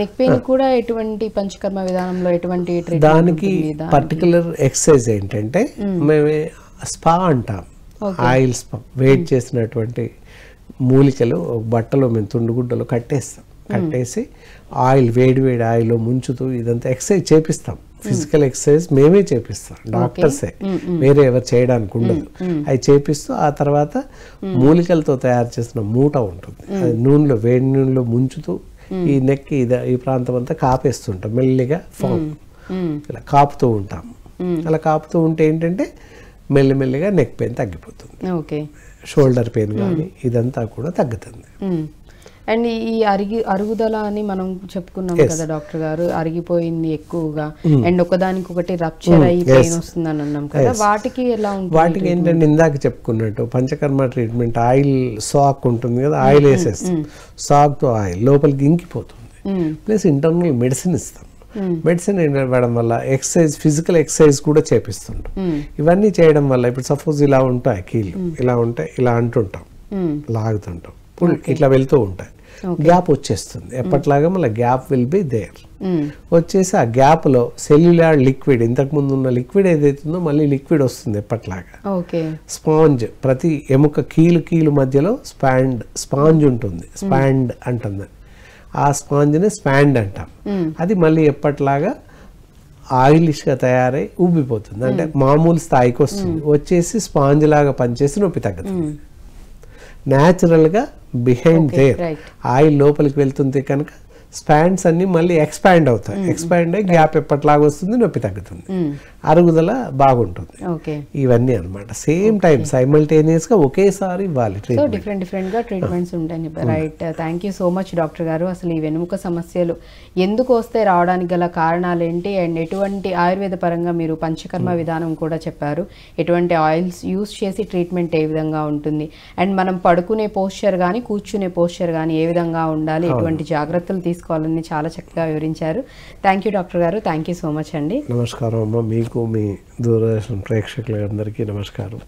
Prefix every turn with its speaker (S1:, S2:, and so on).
S1: Neck pain కూడా ఎటువంటి పంచకర్మ విధానంలో ఎటువంటి దానికి పర్టికులర్
S2: ఎక్సర్సైజ్ ఏంటంటే మేమే స్పా అంటాం ఆయిల్ స్పా వెయిట్ చేసినటువంటి మూలికలు బట్టలు మేము తుండుగుడ్డలో కట్టేస్తాం కట్టేసి ఆయిల్ వేడి వేడి ఆయిల్ ముంచుతూ ఇదంతా ఎక్సర్సైజ్ చేపిస్తాం ఫిజికల్ ఎక్సర్సైజ్ మేమే చేపిస్తాం డాక్టర్సే వేరే ఎవరు చేయడానికి ఉండదు అవి చేపిస్తూ ఆ తర్వాత మూలికలతో తయారు చేసిన మూట ఉంటుంది అది నూనెలో వేడి నూనెలో ముంచుతూ ఈ నెక్ ఇది ఈ ప్రాంతం అంతా కాపేస్తుంటాం మెల్లిగా ఫామ్ ఇలా కాపుతూ ఉంటాం అలా కాపుతూ ఉంటే ఏంటంటే మెల్లిమెల్లిగా నెక్ పెయిన్
S1: తగ్గిపోతుంది
S2: షోల్డర్ పెయిన్ కానీ ఇదంతా కూడా తగ్గుతుంది
S1: అండ్ ఈ అరిగి అరుగుదల అని మనం చెప్పుకున్నాం కదా డాక్టర్ గారు అరిగిపోయింది ఎక్కువగా hmm. అండ్ ఒకదానికి ఒకటి రప్చర్ hmm. అయ్యి పెయిన్ వస్తుంది అని అన్నాం కదా వాటికి ఎలా ఉంటుంది వాటికి ఏంటంటే
S2: ఇందాక చెప్పుకున్నట్టు పంచకర్మ ట్రీట్మెంట్ ఆయిల్ సాక్ ఉంటుంది కదా hmm, ఆయిల్ వేసేస్తాం సాక్ తో ఆయిల్ లోపలికి ఇంకిపోతుంది ప్లస్ ఇంటర్నల్ మెడిసిన్ ఇస్తాం మెడిసిన్ ఇవ్వడం వల్ల ఎక్సర్సైజ్ ఫిజికల్ ఎక్సర్సైజ్ కూడా చేపిస్తుంటాం ఇవన్నీ చేయడం వల్ల ఇప్పుడు సపోజ్ ఇలా ఉంటాయి కీళ్ళు ఇలా ఉంటాయి ఇలా అంటుంటాం లాగుతుంటాం ఇట్లా వెళ్తూ ఉంటాయి గ్యాప్ వచ్చేస్తుంది ఎప్పట్లాగా మళ్ళీ గ్యాప్ విల్ బి దేర్ వచ్చేసి ఆ గ్యాప్లో సెల్యులార్ లిక్విడ్ ఇంతకు ముందు ఉన్న లిక్విడ్ ఏదైతుందో మళ్ళీ లిక్విడ్ వస్తుంది ఎప్పట్లాగా స్పాంజ్ ప్రతి ఎముక కీలు కీలు మధ్యలో స్పాండ్ స్పాంజ్ ఉంటుంది స్పాండ్ అంటుంది ఆ స్పాంజ్ని స్పాండ్ అంటాం hmm. అది మళ్ళీ ఎప్పట్లాగా ఆయిలిష్గా తయారై ఉబ్బిపోతుంది అంటే hmm. మామూలు స్థాయికి వస్తుంది hmm. వచ్చేసి స్పాంజ్ లాగా పనిచేసి నొప్పి తగ్గుతుంది న్యాచురల్గా బిహైండ్ దేర్ ఆయిల్ లోపలికి వెళ్తుంది కనుక స్పాండ్స్ అన్ని మళ్ళీ ఎక్స్పాండ్ అవుతాయి ఎక్స్పాండ్ అయ్యి గ్యాప్ ఎప్పటిలాగా వస్తుంది నొప్పి తగ్గుతుంది అరుగుదల బాగుంటుంది ఇవన్నీ అనమాట సేమ్ టైం సైమల్టేనియస్ గా ఒకేసారి ఇవ్వాలి
S1: డిఫరెంట్ డిఫరెంట్ గా ట్రీట్మెంట్స్ ఉంటాయి right thank you so much doctor గారు అసలు ఈ వెనుక సమస్యలు ఎందుకు వస్తే రావడానికి గల కారణాలు ఏంటి అండ్ ఎటువంటి ఆయుర్వేద పరంగా మీరు పంచకర్మ విధానం కూడా చెప్పారు ఎటువంటి ఆయిల్స్ యూస్ చేసి ట్రీట్మెంట్ ఏ విధంగా ఉంటుంది అండ్ మనం పడుకునే పోస్చర్ కానీ కూర్చునే పోస్చర్ కానీ ఏ విధంగా ఉండాలి ఎటువంటి జాగ్రత్తలు తీసుకు తీసుకోవాలని చాలా చక్కగా వివరించారు థ్యాంక్ యూ డాక్టర్ గారు థ్యాంక్ యూ సో మచ్ అండి
S2: నమస్కారం అమ్మ మీకు మీ దూరదర్శన ప్రేక్షకులందరికీ నమస్కారం